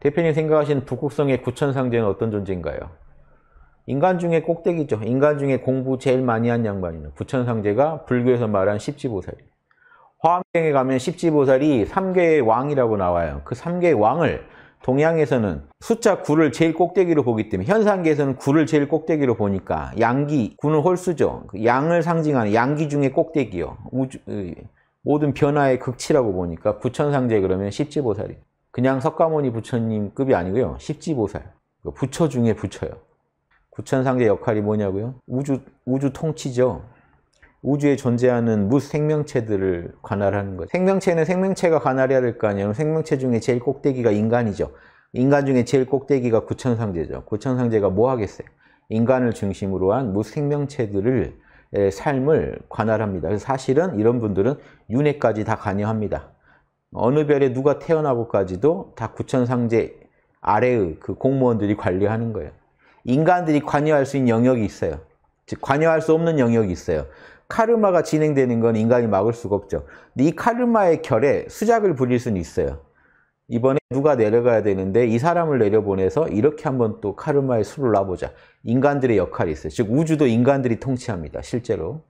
대표님 생각하시는 북극성의 구천상제는 어떤 존재인가요? 인간 중에 꼭대기죠. 인간 중에 공부 제일 많이 한 양반이는 구천상제가 불교에서 말한 십지보살이 화엄경에 가면 십지보살이 삼계의 왕이라고 나와요. 그삼계의 왕을 동양에서는 숫자 9를 제일 꼭대기로 보기 때문에 현상계에서는 9를 제일 꼭대기로 보니까 양기, 9는 홀수죠. 그 양을 상징하는 양기 중에 꼭대기요. 우주, 그 모든 변화의 극치라고 보니까 구천상제 그러면 십지보살이 그냥 석가모니 부처님급이 아니고요. 십지보살. 부처 중에 부처요. 구천상제 역할이 뭐냐고요? 우주, 우주 통치죠. 우주에 존재하는 무생명체들을 관할하는 거죠. 생명체는 생명체가 관할해야 될 거 아니에요. 생명체 중에 제일 꼭대기가 인간이죠. 인간 중에 제일 꼭대기가 구천상제죠. 구천상제가 뭐 하겠어요? 인간을 중심으로 한 무생명체들을 삶을 관할합니다. 사실은 이런 분들은 윤회까지 다 관여합니다. 어느 별에 누가 태어나고까지도 다 구천상제 아래의 그 공무원들이 관리하는 거예요. 인간들이 관여할 수 있는 영역이 있어요. 즉 관여할 수 없는 영역이 있어요. 카르마가 진행되는 건 인간이 막을 수가 없죠. 근데 이 카르마의 결에 수작을 부릴 수는 있어요. 이번에 누가 내려가야 되는데 이 사람을 내려보내서 이렇게 한번 또 카르마의 수를 놔보자. 인간들의 역할이 있어요. 즉 우주도 인간들이 통치합니다. 실제로.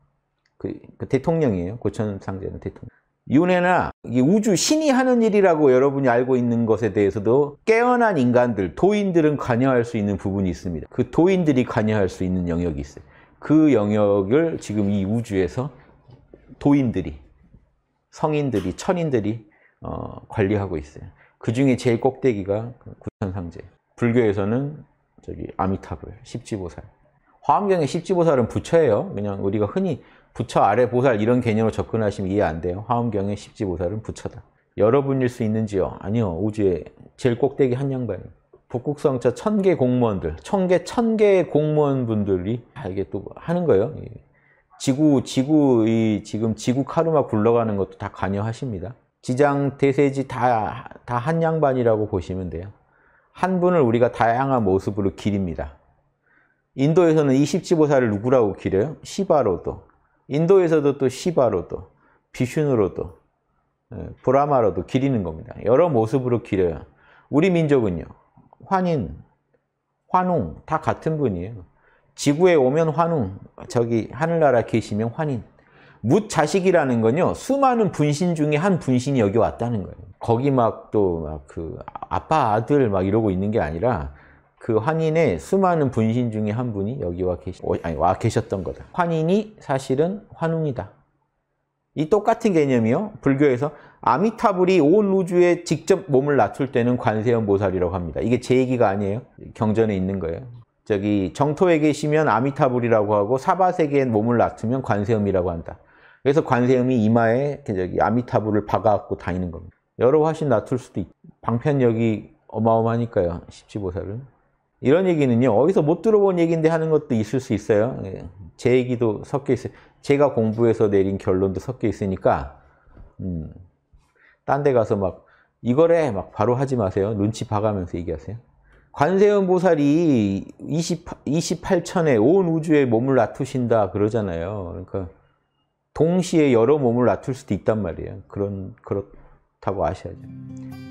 그, 그 대통령이에요. 고천상제는 대통령. 윤회나 우주 신이 하는 일이라고 여러분이 알고 있는 것에 대해서도 깨어난 인간들, 도인들은 관여할 수 있는 부분이 있습니다. 그 도인들이 관여할 수 있는 영역이 있어요. 그 영역을 지금 이 우주에서 도인들이, 성인들이, 천인들이 어, 관리하고 있어요. 그 중에 제일 꼭대기가 그 구천상제. 불교에서는 저기 아미타불, 십지보살. 화엄경의 십지보살은 부처예요. 그냥 우리가 흔히 부처 아래 보살 이런 개념으로 접근하시면 이해 안 돼요. 화엄경의 십지보살은 부처다. 여러분일 수 있는지요? 아니요. 우주의 제일 꼭대기 한 양반이에요. 북극성차 천개 공무원들, 천 개 천 개 공무원분들이 아, 이게 또 하는 거예요. 예. 지구, 지구, 이 지금 지구 카르마 굴러가는 것도 다 관여하십니다. 지장, 대세지 다, 다 한 양반이라고 보시면 돼요. 한 분을 우리가 다양한 모습으로 기립니다. 인도에서는 이 십지보살을 누구라고 기려요? 시바로도. 인도에서도 또 시바로도, 비슌으로도, 예, 브라마로도 기리는 겁니다. 여러 모습으로 기려요. 우리 민족은요. 환인, 환웅 다 같은 분이에요. 지구에 오면 환웅, 저기 하늘나라 계시면 환인. 무자식이라는 건요. 수많은 분신 중에 한 분신이 여기 왔다는 거예요. 거기 막 또 막 그 아빠, 아들 막 이러고 있는 게 아니라 그 환인의 수많은 분신 중에 한 분이 여기 와, 계시, 어, 아니, 와 계셨던 거다. 환인이 사실은 환웅이다. 이 똑같은 개념이요. 불교에서 아미타불이 온 우주에 직접 몸을 낮출 때는 관세음 보살이라고 합니다. 이게 제 얘기가 아니에요. 경전에 있는 거예요. 저기 정토에 계시면 아미타불이라고 하고 사바세계에 몸을 낮추면 관세음이라고 한다. 그래서 관세음이 이마에 저기 아미타불을 박아갖고 다니는 겁니다. 여러 화신 낮출 수도 있고 방편 여기 어마어마하니까요. 십지보살은 이런 얘기는요 어디서 못 들어본 얘기인데 하는 것도 있을 수 있어요 예. 제 얘기도 섞여 있어요 제가 공부해서 내린 결론도 섞여 있으니까 음, 딴데 가서 막 이거래 막 바로 하지 마세요 눈치 봐가면서 얘기하세요 관세음 보살이 20, 28천에 온 우주에 몸을 놔두신다 그러잖아요 그러니까 동시에 여러 몸을 놔둘 수도 있단 말이에요 그런 그렇다고 아셔야죠